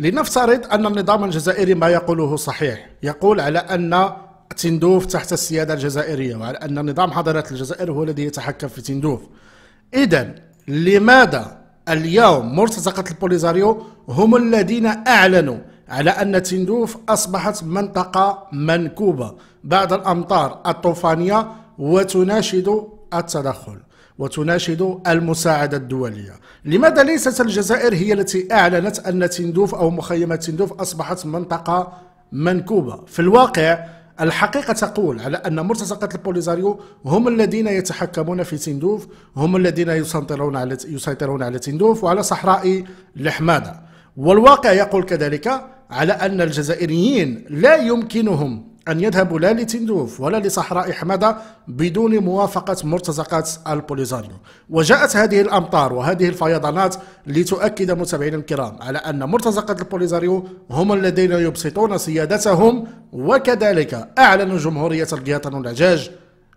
لنفترض أن النظام الجزائري ما يقوله صحيح يقول على أن تندوف تحت السيادة الجزائرية وعلى أن نظام حضارة الجزائر هو الذي يتحكم في تندوف إذا لماذا اليوم مرتزقة البوليزاريو هم الذين أعلنوا على أن تندوف أصبحت منطقة منكوبة بعد الأمطار الطوفانية وتناشد التدخل وتناشد المساعدة الدولية لماذا ليست الجزائر هي التي أعلنت أن تندوف أو مخيمة تندوف أصبحت منطقة منكوبة في الواقع الحقيقة تقول على أن مرتزقة البوليزاريو هم الذين يتحكمون في تندوف هم الذين يسيطرون على يسيطرون على تندوف وعلى صحراء لحمادة والواقع يقول كذلك على أن الجزائريين لا يمكنهم أن يذهبوا لا لتندوف ولا لصحراء حمادة بدون موافقة مرتزقات البوليزاريو وجاءت هذه الأمطار وهذه الفيضانات لتؤكد متابعينا الكرام على أن مرتزقة البوليزاريو هم الذين يبسطون سيادتهم وكذلك أعلنوا جمهورية القياطن العجاج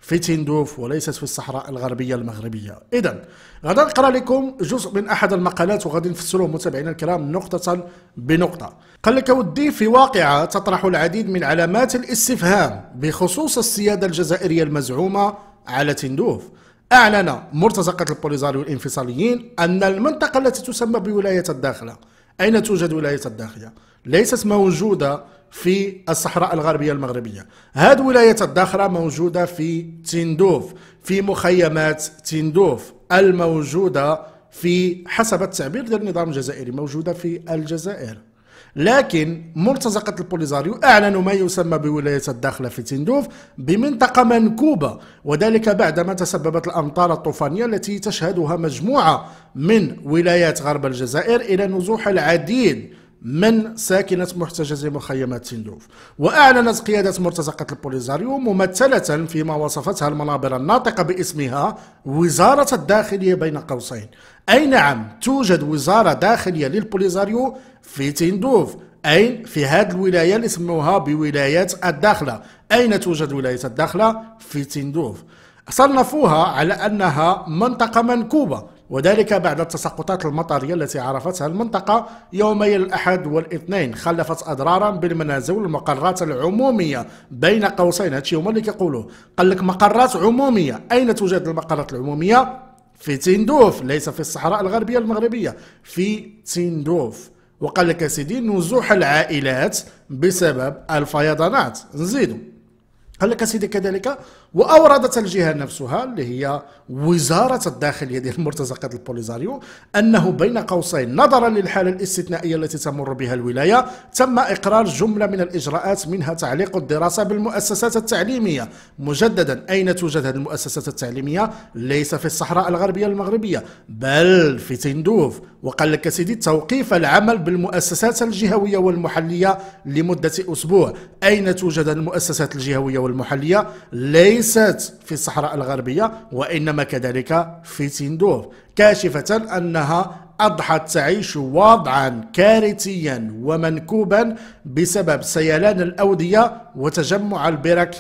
في تندوف وليست في الصحراء الغربية المغربية إذا غدا نقرأ لكم جزء من أحد المقالات وغادي نفسره متابعينا الكرام نقطة بنقطة قال لك ودي في واقعة تطرح العديد من علامات الاستفهام بخصوص السيادة الجزائرية المزعومة على تندوف أعلن مرتزقة البوليزاريو الانفصاليين أن المنطقة التي تسمى بولاية الداخلة أين توجد ولاية الداخلة ليست موجودة في الصحراء الغربية المغربية هذه ولاية الداخرة موجودة في تندوف في مخيمات تندوف الموجودة في حسب التعبير ديال النظام الجزائري موجودة في الجزائر لكن مرتزقة البوليزاريو أعلنوا ما يسمى بولاية الداخلة في تندوف بمنطقة منكوبة وذلك بعدما تسببت الأمطار الطوفانية التي تشهدها مجموعة من ولايات غرب الجزائر إلى نزوح العديد من ساكنة محتجز مخيمات سندوف وأعلنت قيادة مرتزقة البوليزاريو ممثلة فيما وصفتها المنابر الناطقة باسمها وزارة الداخلية بين قوسين أي نعم توجد وزارة داخلية للبوليزاريو في تندوف أي في هذه الولاية اللي سموها بولاية الداخلة أين توجد ولاية الداخلة؟ في تندوف صنفوها على أنها منطقة منكوبة وذلك بعد التساقطات المطرية التي عرفتها المنطقة يومي الأحد والاثنين خلفت أضرارا بالمنازل والمقرات العمومية بين قوسين هادشي هما اللي كيقولوه قال لك مقرات عمومية أين توجد المقرات العمومية؟ في تندوف ليس في الصحراء الغربية المغربية في تندوف وقال لك سيدي نزوح العائلات بسبب الفيضانات نزيدو قال لك سيدي كذلك واوردت الجهه نفسها اللي هي وزاره الداخليه ديال مرتزقه البوليزاريو انه بين قوسين نظرا للحاله الاستثنائيه التي تمر بها الولايه تم اقرار جمله من الاجراءات منها تعليق الدراسه بالمؤسسات التعليميه مجددا اين توجد هذه المؤسسات التعليميه ليس في الصحراء الغربيه المغربيه بل في تندوف وقال لك سيدي توقيف العمل بالمؤسسات الجهويه والمحليه لمده اسبوع اين توجد المؤسسات الجهويه والمحلية المحلية ليست في الصحراء الغربية وإنما كذلك في تندوف كاشفة أنها أضحت تعيش وضعا كارثيا ومنكوبا بسبب سيلان الأودية وتجمع البرك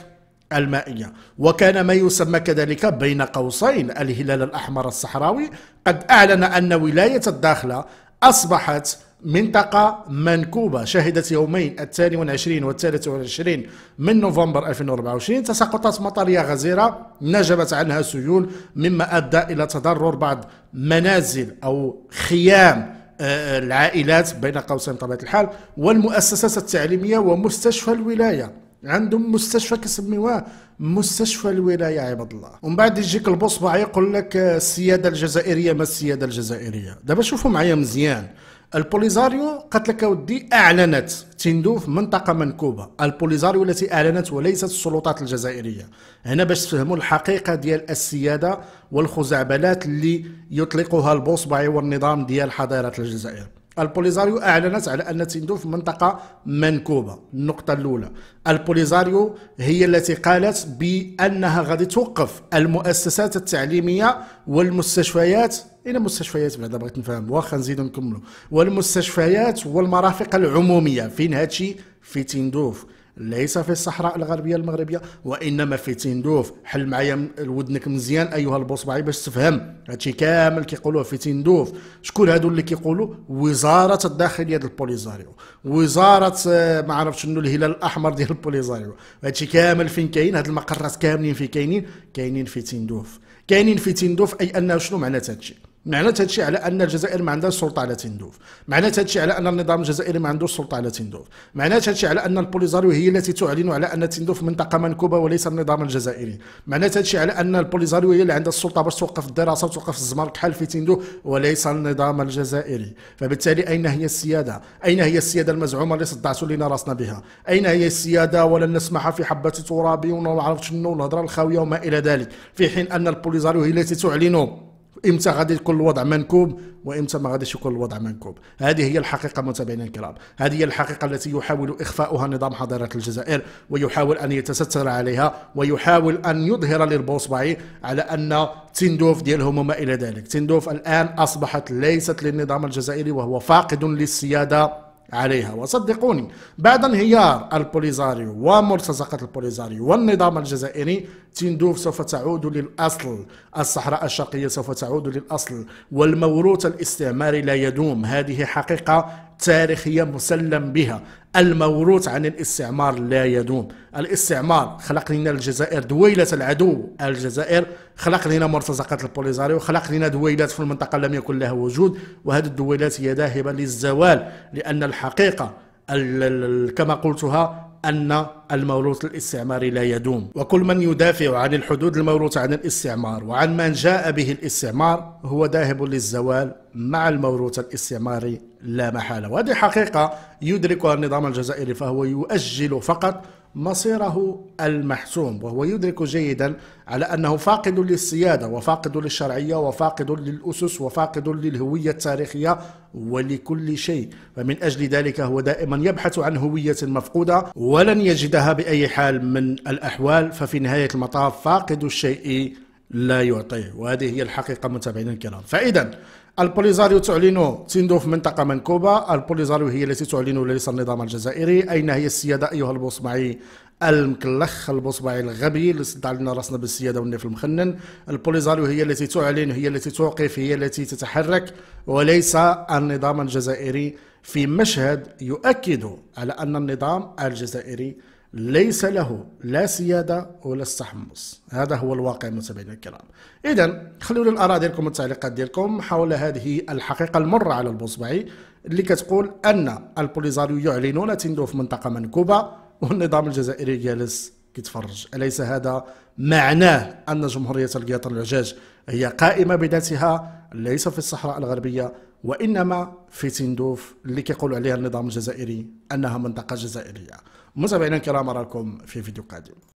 المائية وكان ما يسمى كذلك بين قوسين الهلال الأحمر الصحراوي قد أعلن أن ولاية الداخلة أصبحت منطقة منكوبة شهدت يومين الثاني والعشرين والثالث والعشرين من نوفمبر 2024 تساقطات مطرية غزيرة نجبت عنها سيول مما أدى إلى تضرر بعض منازل أو خيام آه، آه، العائلات بين قوسين طبيعة الحال والمؤسسات التعليمية ومستشفى الولاية عندهم مستشفى كيسميوه مستشفى الولايه عباد الله ومن بعد يجيك البصبع يقول لك آه، السياده الجزائريه ما السياده الجزائريه دابا شوفوا معايا مزيان البوليزاريو قالت لك ودي اعلنت تندو في منطقه منكوبه البوليزاريو التي اعلنت وليست السلطات الجزائريه هنا باش تفهموا الحقيقه ديال السياده والخزعبلات اللي يطلقها البوصبعي والنظام ديال حضاره الجزائر البوليزاريو اعلنت على ان تندو في منطقه منكوبه النقطه الاولى البوليزاريو هي التي قالت بانها غادي توقف المؤسسات التعليميه والمستشفيات الى مستشفيات بعدا بغيت نفهم واخا نزيدو نكملو والمستشفيات والمرافق العموميه فين هادشي في تندوف ليس في الصحراء الغربيه المغربيه وانما في تندوف حل معايا ودنك مزيان ايها البوصبعي باش تفهم هادشي كامل كيقولوه في تندوف شكون هادو اللي كيقولوا وزاره الداخليه ديال البوليزاريو وزاره آه، ما عرفت شنو الهلال الاحمر ديال البوليزاريو هادشي كامل فين كاين هاد المقرات كاملين فين كاينين كاينين في تندوف كاينين في تندوف اي انه شنو معنات هادشي معناتها هادشي على ان الجزائر ما عندهاش سلطه على تندوف معناتها هادشي على ان النظام الجزائري ما عندوش سلطه على تندوف معناتها هادشي على ان البوليزاريو هي التي تعلن على ان تندوف منطقه منكوبه وليس النظام الجزائري معناتها هادشي على ان البوليزاريو هي اللي عندها السلطه باش توقف الدراسه وتوقف الزمر كحال في تندوف وليس النظام الجزائري فبالتالي اين هي السياده اين هي السياده المزعومه اللي صدعتوا لنا راسنا بها اين هي السياده ولن نسمح في حبه ترابي وما عرفت شنو الهضره الخاويه وما الى ذلك في حين ان البوليزاريو هي التي تعلن امتى غادي يكون الوضع منكوب وامتى ما غاديش يكون الوضع منكوب هذه هي الحقيقه متابعينا الكرام هذه هي الحقيقه التي يحاول اخفاؤها نظام حضاره الجزائر ويحاول ان يتستر عليها ويحاول ان يظهر للبوصبعي على ان تندوف ديالهم وما الى ذلك تندوف الان اصبحت ليست للنظام الجزائري وهو فاقد للسياده عليها وصدقوني بعد انهيار البوليزاريو ومرتزقة البوليزاريو والنظام الجزائري تندوف سوف تعود للأصل الصحراء الشرقية سوف تعود للأصل والموروث الاستعماري لا يدوم هذه حقيقة تاريخية مسلم بها الموروث عن الاستعمار لا يدوم الاستعمار خلق لنا الجزائر دويلة العدو الجزائر خلق لنا مرتزقات البوليزاريو خلق لنا دويلات في المنطقة لم يكن لها وجود وهذه الدويلات هي ذاهبة للزوال لأن الحقيقة كما قلتها أن الموروث الاستعماري لا يدوم وكل من يدافع عن الحدود الموروثة عن الاستعمار وعن من جاء به الاستعمار هو ذاهب للزوال مع الموروث الاستعماري لا محالة وهذه حقيقة يدركها النظام الجزائري فهو يؤجل فقط مصيره المحسوم وهو يدرك جيدا على انه فاقد للسياده وفاقد للشرعيه وفاقد للاسس وفاقد للهويه التاريخيه ولكل شيء فمن اجل ذلك هو دائما يبحث عن هويه مفقوده ولن يجدها باي حال من الاحوال ففي نهايه المطاف فاقد الشيء لا يعطيه وهذه هي الحقيقه متابعينا الكرام فاذا البوليزاريو تعلن تندو في منطقة منكوبة البوليزاريو هي التي تعلن ليس النظام الجزائري أين هي السيادة أيها البوصمعي المكلخ البوصمعي الغبي اللي سد علينا راسنا بالسياده والنيف المخنن البوليزاريو هي التي تعلن هي التي توقف هي التي تتحرك وليس النظام الجزائري في مشهد يؤكد على ان النظام الجزائري ليس له لا سيادة ولا استحمص هذا هو الواقع متابعينا الكرام إذا خلونا الآراء ديالكم والتعليقات ديالكم حول هذه الحقيقة المرة على البوصبعي اللي كتقول أن البوليزاريو يعلنون تندو في منطقة منكوبة والنظام الجزائري جالس كيتفرج أليس هذا معناه أن جمهورية القياطر العجاج هي قائمة بذاتها ليس في الصحراء الغربية وانما في سندوف اللي كيقولوا عليها النظام الجزائري انها منطقه جزائريه متابعينا الكرام اراكم في فيديو قادم